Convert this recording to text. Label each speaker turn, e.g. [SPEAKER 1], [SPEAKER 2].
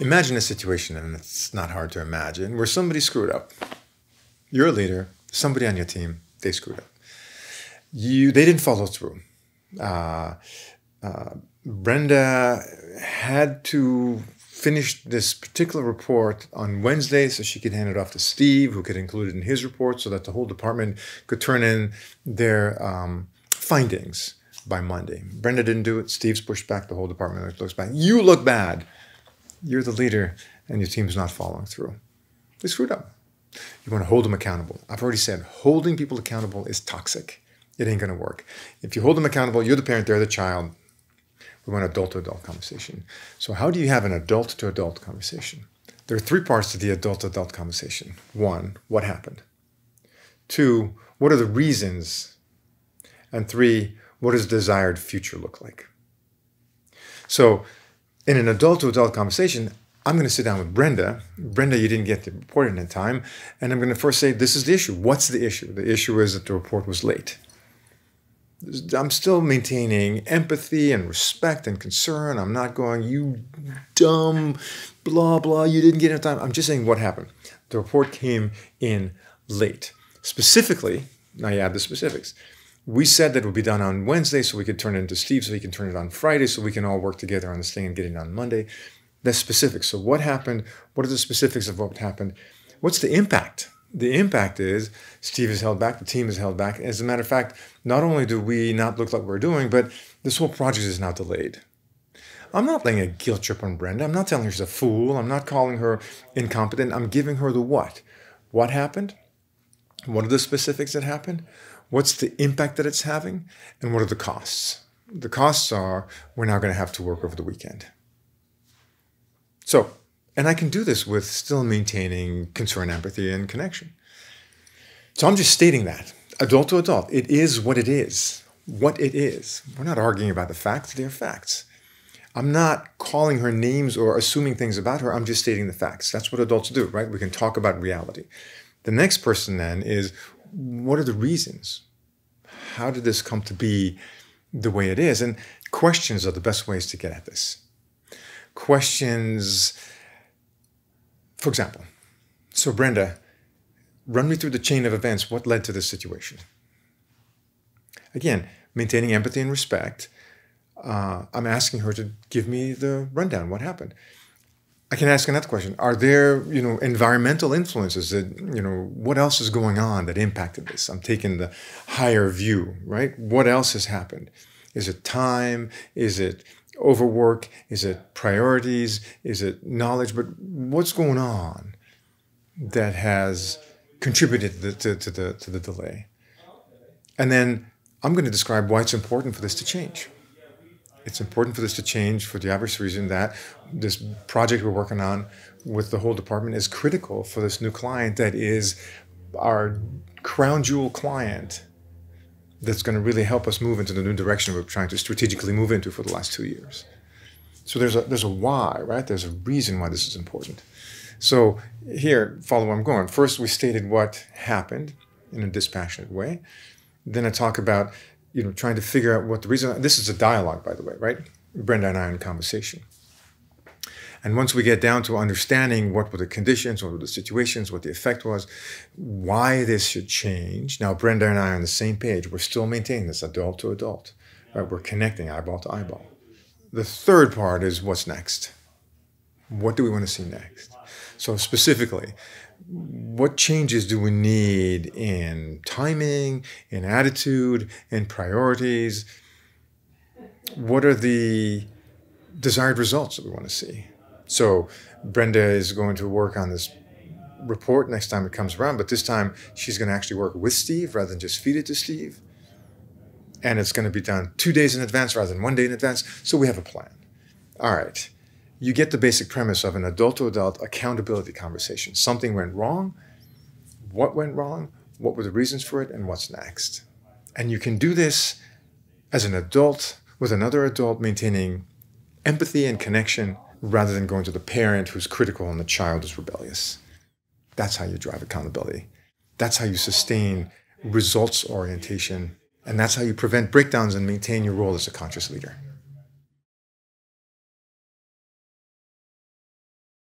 [SPEAKER 1] Imagine a situation, and it's not hard to imagine, where somebody screwed up. You're a leader, somebody on your team, they screwed up. You, they didn't follow through. Uh, uh, Brenda had to finish this particular report on Wednesday so she could hand it off to Steve, who could include it in his report so that the whole department could turn in their um, findings by Monday. Brenda didn't do it. Steve's pushed back. The whole department looks bad. You look bad you're the leader and your team's not following through. They screwed up. You want to hold them accountable. I've already said holding people accountable is toxic. It ain't going to work. If you hold them accountable, you're the parent, they're the child. We want adult to adult conversation. So, how do you have an adult to adult conversation? There are three parts to the adult to adult conversation. One, what happened? Two, what are the reasons? And three, what does desired future look like? So, in an adult to adult conversation, I'm going to sit down with Brenda. Brenda, you didn't get the report in time. And I'm going to first say, this is the issue. What's the issue? The issue is that the report was late. I'm still maintaining empathy and respect and concern. I'm not going, you dumb, blah, blah, you didn't get it in time. I'm just saying what happened. The report came in late. Specifically, now you add the specifics we said that it would be done on Wednesday so we could turn it into Steve so he can turn it on Friday so we can all work together on this thing and get it on Monday. That's specific. So what happened? What are the specifics of what happened? What's the impact? The impact is Steve is held back, the team is held back. As a matter of fact, not only do we not look like we're doing, but this whole project is now delayed. I'm not laying a guilt trip on Brenda. I'm not telling her she's a fool. I'm not calling her incompetent. I'm giving her the what. What happened? What are the specifics that happen? What's the impact that it's having? And what are the costs? The costs are we're now going to have to work over the weekend. So, and I can do this with still maintaining concern, empathy, and connection. So I'm just stating that adult to adult, it is what it is. What it is. We're not arguing about the facts, they're facts. I'm not calling her names or assuming things about her. I'm just stating the facts. That's what adults do, right? We can talk about reality. The next person then is what are the reasons? How did this come to be the way it is? And questions are the best ways to get at this. Questions, for example, so Brenda, run me through the chain of events. What led to this situation? Again, maintaining empathy and respect. Uh, I'm asking her to give me the rundown. What happened? I can ask another question. Are there, you know, environmental influences that, you know, what else is going on that impacted this? I'm taking the higher view, right? What else has happened? Is it time? Is it overwork? Is it priorities? Is it knowledge? But what's going on that has contributed to, to, to the, to the delay? And then I'm going to describe why it's important for this to change it's important for this to change for the obvious reason that this project we're working on with the whole department is critical for this new client that is our crown jewel client that's going to really help us move into the new direction we're trying to strategically move into for the last two years. So there's a there's a why, right? There's a reason why this is important. So here, follow where I'm going. First, we stated what happened in a dispassionate way. Then I talk about you know, trying to figure out what the reason. This is a dialogue, by the way, right? Brenda and I in conversation. And once we get down to understanding what were the conditions, what were the situations, what the effect was, why this should change. Now, Brenda and I are on the same page. We're still maintaining this adult to adult. Right? We're connecting eyeball to eyeball. The third part is what's next? What do we want to see next? So specifically, what changes do we need in timing, in attitude, in priorities? What are the desired results that we want to see? So Brenda is going to work on this report next time it comes around, but this time she's going to actually work with Steve rather than just feed it to Steve. And it's going to be done two days in advance rather than one day in advance. So we have a plan. All right you get the basic premise of an adult to adult accountability conversation. Something went wrong. What went wrong? What were the reasons for it? And what's next? And you can do this as an adult with another adult, maintaining empathy and connection rather than going to the parent who's critical and the child is rebellious. That's how you drive accountability. That's how you sustain results orientation. And that's how you prevent breakdowns and maintain your role as a conscious leader.